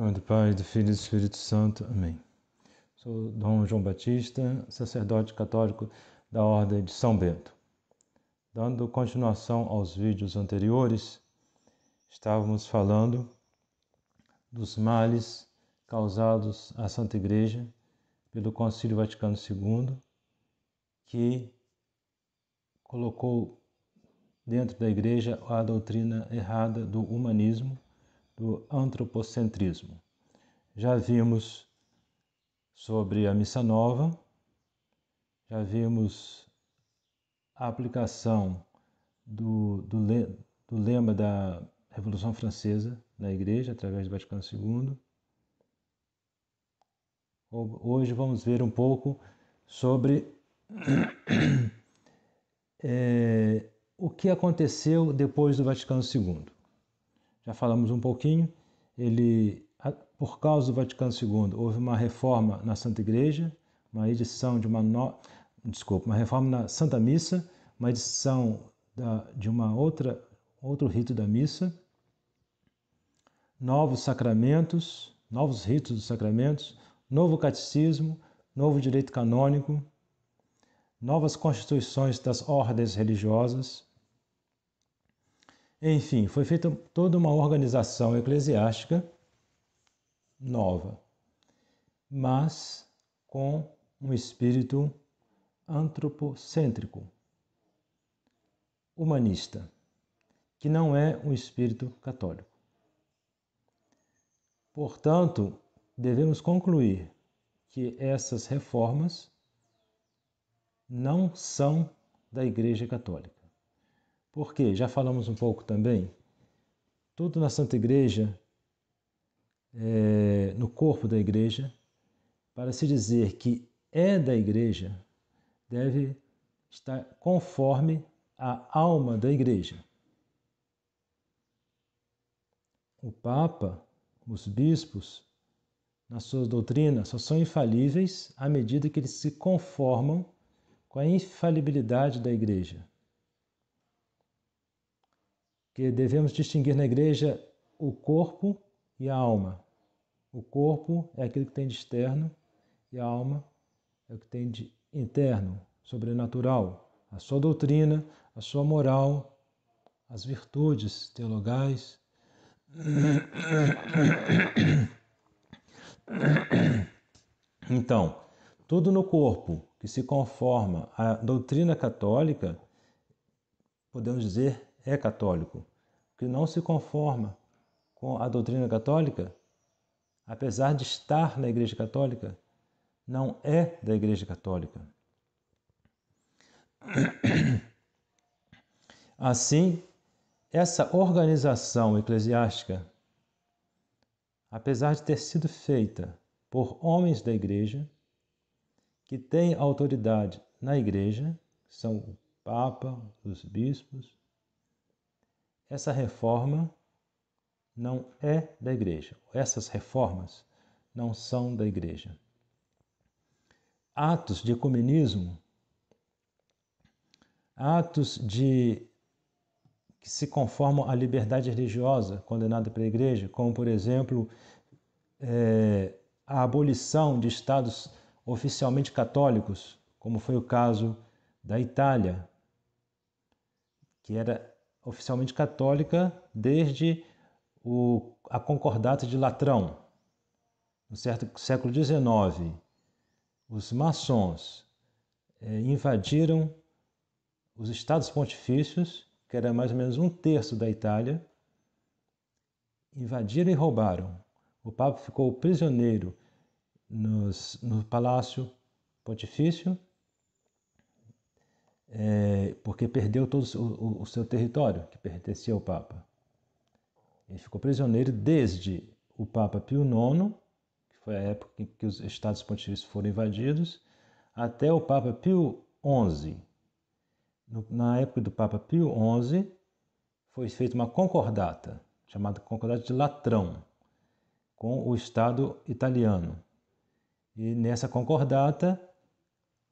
nome do Pai, do Filho e do Espírito Santo. Amém. Sou Dom João Batista, sacerdote católico da Ordem de São Bento. Dando continuação aos vídeos anteriores, estávamos falando dos males causados à Santa Igreja pelo Concílio Vaticano II, que colocou dentro da Igreja a doutrina errada do humanismo do antropocentrismo. Já vimos sobre a missa nova, já vimos a aplicação do, do, do lema da Revolução Francesa na Igreja, através do Vaticano II. Hoje vamos ver um pouco sobre é, o que aconteceu depois do Vaticano II já falamos um pouquinho, ele, por causa do Vaticano II, houve uma reforma na Santa Igreja, uma edição de uma, no... desculpa, uma reforma na Santa Missa, uma edição da, de uma outra outro rito da missa, novos sacramentos, novos ritos dos sacramentos, novo catecismo, novo direito canônico, novas constituições das ordens religiosas, enfim, foi feita toda uma organização eclesiástica nova, mas com um espírito antropocêntrico, humanista, que não é um espírito católico. Portanto, devemos concluir que essas reformas não são da Igreja Católica. Porque, já falamos um pouco também, tudo na Santa Igreja, é, no corpo da Igreja, para se dizer que é da Igreja, deve estar conforme a alma da Igreja. O Papa, os bispos, nas suas doutrinas, só são infalíveis à medida que eles se conformam com a infalibilidade da Igreja que devemos distinguir na igreja o corpo e a alma. O corpo é aquilo que tem de externo e a alma é o que tem de interno, sobrenatural. A sua doutrina, a sua moral, as virtudes teologais. Então, tudo no corpo que se conforma à doutrina católica, podemos dizer é católico, que não se conforma com a doutrina católica, apesar de estar na Igreja Católica, não é da Igreja Católica. Assim, essa organização eclesiástica, apesar de ter sido feita por homens da Igreja, que têm autoridade na Igreja, são o Papa, os bispos, essa reforma não é da igreja. Essas reformas não são da igreja. Atos de ecumenismo, atos de que se conformam à liberdade religiosa condenada pela igreja, como por exemplo é, a abolição de estados oficialmente católicos, como foi o caso da Itália, que era oficialmente católica desde o, a Concordata de Latrão, no certo século XIX. Os maçons eh, invadiram os Estados Pontifícios, que era mais ou menos um terço da Itália, invadiram e roubaram. O Papa ficou prisioneiro nos, no Palácio Pontifício é, porque perdeu todo o, o, seu território que pertencia ao Papa. Ele ficou prisioneiro desde o Papa Pio IX, que foi a época em que os estados pontifícios foram invadidos, até o Papa Pio XI. No, na época do Papa Pio XI, foi feita uma concordata, chamada Concordata de Latrão, com o Estado italiano. E nessa concordata,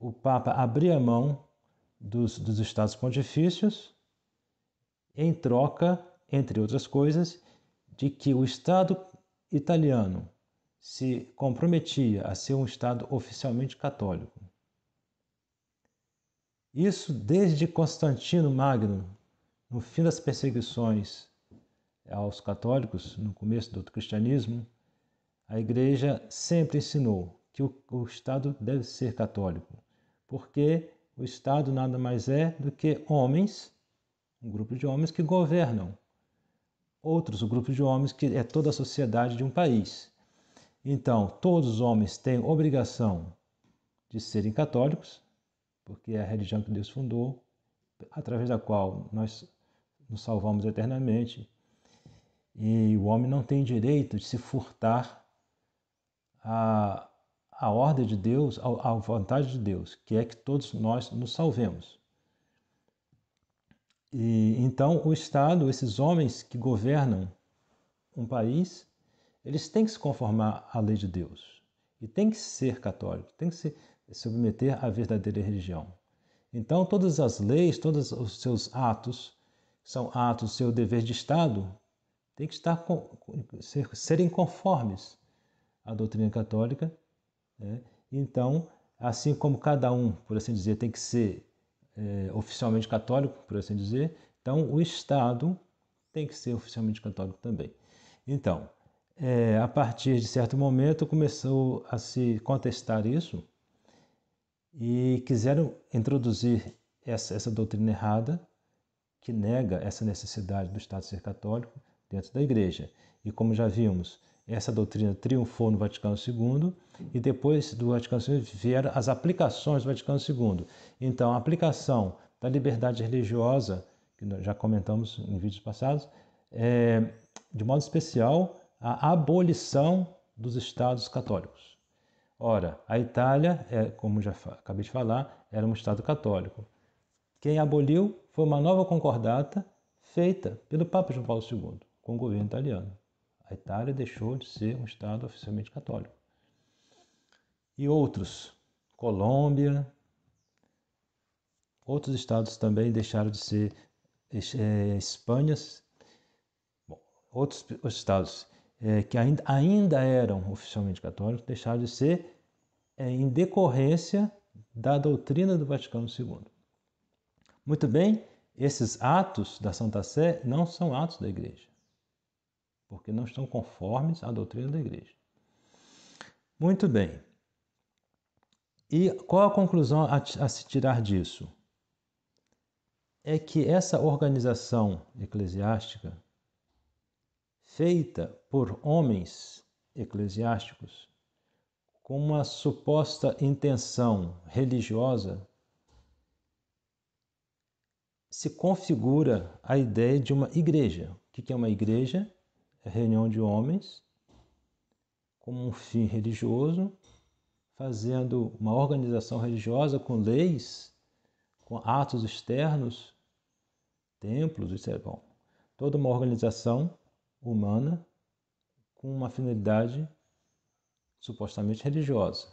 o Papa abria mão dos, dos Estados Pontifícios, em troca, entre outras coisas, de que o Estado italiano se comprometia a ser um Estado oficialmente católico. Isso desde Constantino Magno, no fim das perseguições aos católicos, no começo do cristianismo, a Igreja sempre ensinou que o, o Estado deve ser católico, porque o Estado nada mais é do que homens, um grupo de homens que governam outros, um grupo de homens que é toda a sociedade de um país. Então, todos os homens têm obrigação de serem católicos, porque é a religião que Deus fundou, através da qual nós nos salvamos eternamente. E o homem não tem direito de se furtar a à ordem de Deus, à vontade de Deus, que é que todos nós nos salvemos. E então o Estado, esses homens que governam um país, eles têm que se conformar à lei de Deus e têm que ser católicos, têm que se submeter à verdadeira religião. Então todas as leis, todos os seus atos, são atos seu dever de Estado, têm que estar serem conformes à doutrina católica né? Então, assim como cada um, por assim dizer, tem que ser é, oficialmente católico, por assim dizer, então o Estado tem que ser oficialmente católico também. Então, é, a partir de certo momento começou a se contestar isso e quiseram introduzir essa, essa doutrina errada que nega essa necessidade do Estado ser católico dentro da Igreja. E como já vimos, essa doutrina triunfou no Vaticano II e depois do Vaticano II vieram as aplicações do Vaticano II. Então, a aplicação da liberdade religiosa, que já comentamos em vídeos passados, é, de modo especial, a abolição dos estados católicos. Ora, a Itália, é, como já acabei de falar, era um Estado católico. Quem aboliu foi uma nova concordata feita pelo Papa João Paulo II com o governo italiano a Itália deixou de ser um Estado oficialmente católico. E outros, Colômbia, outros estados também deixaram de ser é, Espanhas, outros estados é, que ainda, ainda eram oficialmente católicos deixaram de ser é, em decorrência da doutrina do Vaticano II. Muito bem, esses atos da Santa Sé não são atos da igreja porque não estão conformes à doutrina da igreja. Muito bem. E qual a conclusão a, a se tirar disso? É que essa organização eclesiástica, feita por homens eclesiásticos, com uma suposta intenção religiosa, se configura a ideia de uma igreja. O que é uma igreja? reunião de homens, como um fim religioso, fazendo uma organização religiosa com leis, com atos externos, templos, isso é bom. Toda uma organização humana com uma finalidade supostamente religiosa.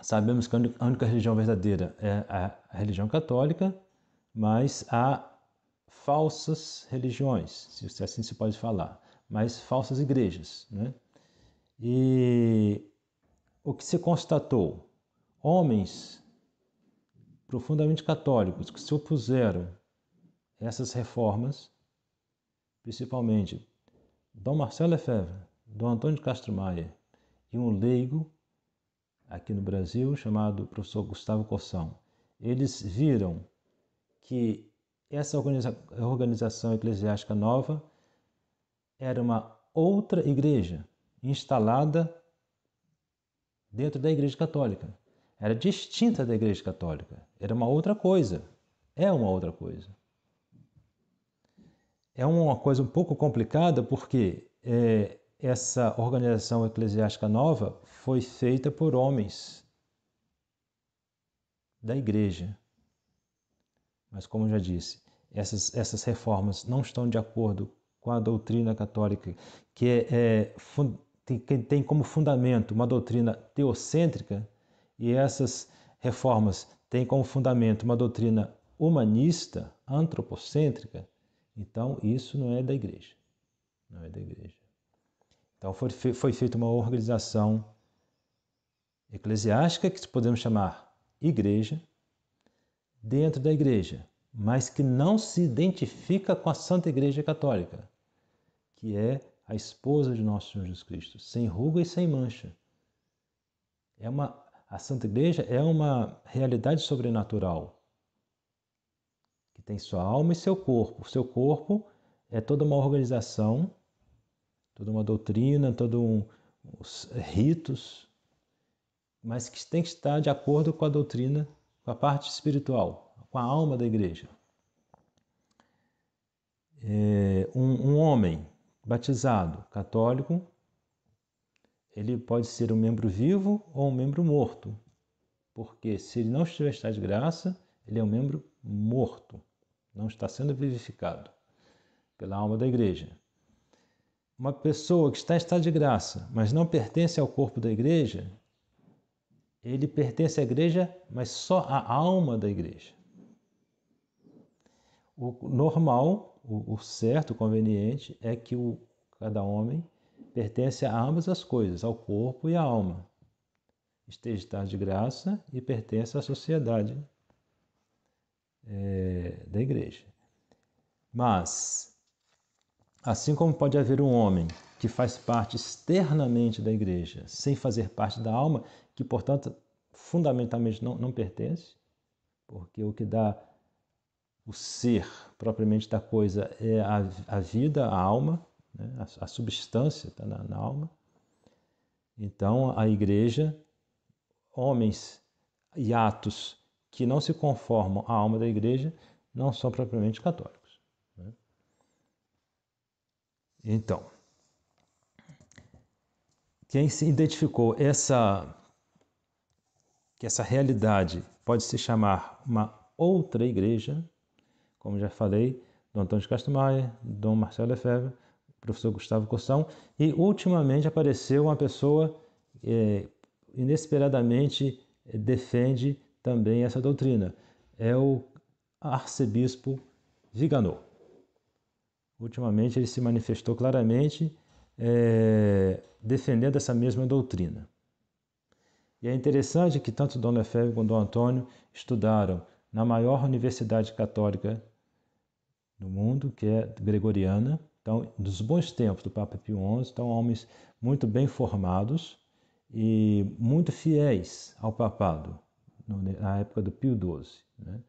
Sabemos que a única religião verdadeira é a religião católica, mas há falsas religiões, se assim se pode falar, mas falsas igrejas. Né? E o que se constatou? Homens profundamente católicos que se opuseram a essas reformas, principalmente Dom Marcelo Lefebvre, Dom Antônio de Castro Maia e um leigo aqui no Brasil chamado professor Gustavo Cossão. Eles viram que essa organização eclesiástica nova era uma outra igreja instalada dentro da Igreja Católica. Era distinta da Igreja Católica. Era uma outra coisa. É uma outra coisa. É uma coisa um pouco complicada porque é, essa organização eclesiástica nova foi feita por homens da igreja. Mas, como já disse, essas, essas reformas não estão de acordo com a doutrina católica, que é, é, tem, tem como fundamento uma doutrina teocêntrica, e essas reformas têm como fundamento uma doutrina humanista, antropocêntrica, então isso não é da igreja. Não é da igreja. Então foi, foi feita uma organização eclesiástica, que podemos chamar igreja, dentro da igreja mas que não se identifica com a Santa Igreja Católica, que é a esposa de nosso Senhor Jesus Cristo, sem ruga e sem mancha. É uma, a Santa Igreja é uma realidade sobrenatural que tem sua alma e seu corpo. O seu corpo é toda uma organização, toda uma doutrina, todos um, ritos, mas que tem que estar de acordo com a doutrina, com a parte espiritual com a alma da igreja. É, um, um homem batizado católico, ele pode ser um membro vivo ou um membro morto, porque se ele não estiver em estado de graça, ele é um membro morto, não está sendo vivificado pela alma da igreja. Uma pessoa que está em estado de graça, mas não pertence ao corpo da igreja, ele pertence à igreja, mas só à alma da igreja. O normal, o, o certo, o conveniente, é que o, cada homem pertence a ambas as coisas, ao corpo e à alma. Esteja de graça e pertence à sociedade é, da igreja. Mas, assim como pode haver um homem que faz parte externamente da igreja, sem fazer parte da alma, que, portanto, fundamentalmente não, não pertence, porque o que dá o ser propriamente da coisa é a, a vida, a alma, né? a, a, substância está na, na alma. Então, a igreja, homens e atos que não se conformam à alma da igreja, não são propriamente católicos. Né? Então, quem se identificou essa que essa realidade pode se chamar uma outra igreja, como já falei, Dom Antônio de Castro Maia, Dom Marcelo Lefebvre, professor Gustavo Cossão, e ultimamente apareceu uma pessoa é, inesperadamente é, defende também essa doutrina. É o arcebispo Viganô. Ultimamente ele se manifestou claramente é, defendendo essa mesma doutrina. E é interessante que tanto Dom Lefebvre quanto Dom Antônio estudaram na maior universidade católica no mundo, que é gregoriana. Então, dos bons tempos do Papa Pio XI, então homens muito bem formados e muito fiéis ao papado na época do Pio XII. Né?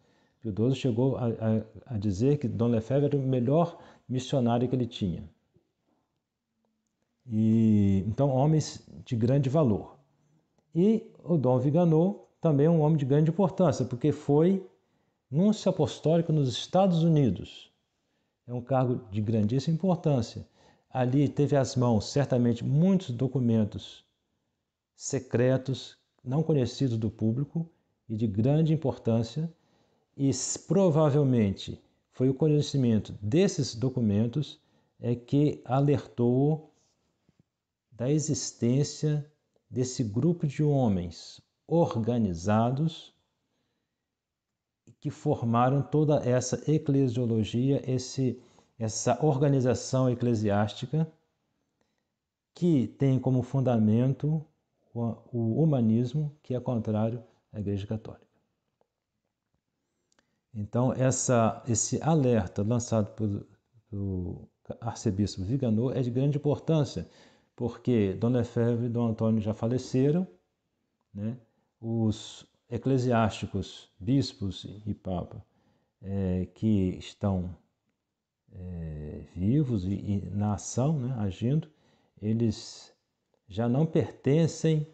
Pio XII chegou a, a, a dizer que Dom Lefebvre era o melhor missionário que ele tinha. E, então, homens de grande valor. E o Dom Viganô também um homem de grande importância, porque foi nuncio apostólico nos Estados Unidos é um cargo de grandíssima importância. Ali teve às mãos, certamente, muitos documentos secretos, não conhecidos do público e de grande importância, e provavelmente foi o conhecimento desses documentos é que alertou da existência desse grupo de homens organizados que formaram toda essa eclesiologia, esse, essa organização eclesiástica, que tem como fundamento o humanismo, que é contrário à Igreja Católica. Então, essa, esse alerta lançado pelo, arcebispo Viganô é de grande importância, porque Dona Efévia e Dom Antônio já faleceram, né? os eclesiásticos, bispos e papa é, que estão é, vivos e, e, na ação, né, agindo, eles já não pertencem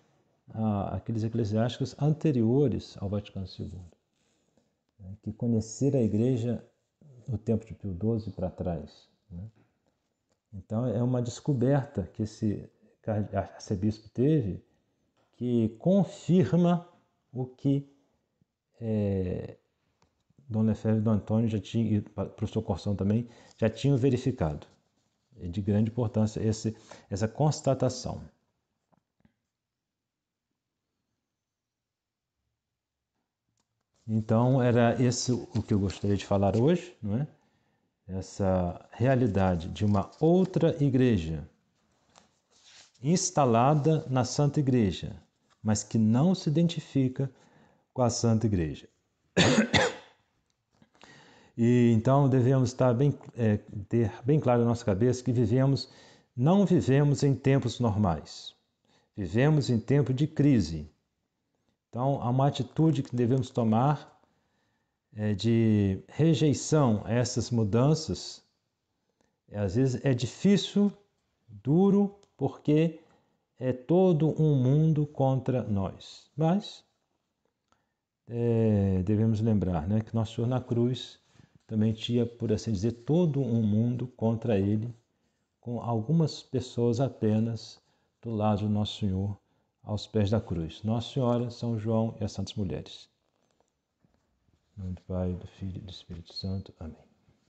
àqueles eclesiásticos anteriores ao Vaticano II, né, que conheceram a Igreja no tempo de Pio XII para trás. Né. Então, é uma descoberta que esse arcebispo teve que confirma o que é, Dom Lefebvre e Dom Antônio já tinham, e professor Corsão também, já tinham verificado. É de grande importância esse, essa constatação. Então, era esse o que eu gostaria de falar hoje, não é? essa realidade de uma outra igreja instalada na Santa Igreja, mas que não se identifica com a Santa Igreja. E então devemos estar bem, é, ter bem claro na nossa cabeça que vivemos, não vivemos em tempos normais. Vivemos em tempo de crise. Então há uma atitude que devemos tomar é, de rejeição a essas mudanças. Às vezes é difícil, duro, porque é todo um mundo contra nós. Mas é, devemos lembrar né, que Nosso Senhor na cruz também tinha, por assim dizer, todo um mundo contra ele, com algumas pessoas apenas do lado do Nosso Senhor aos pés da cruz. Nossa Senhora, São João e as Santas Mulheres. Em nome do Pai, do Filho e do Espírito Santo. Amém.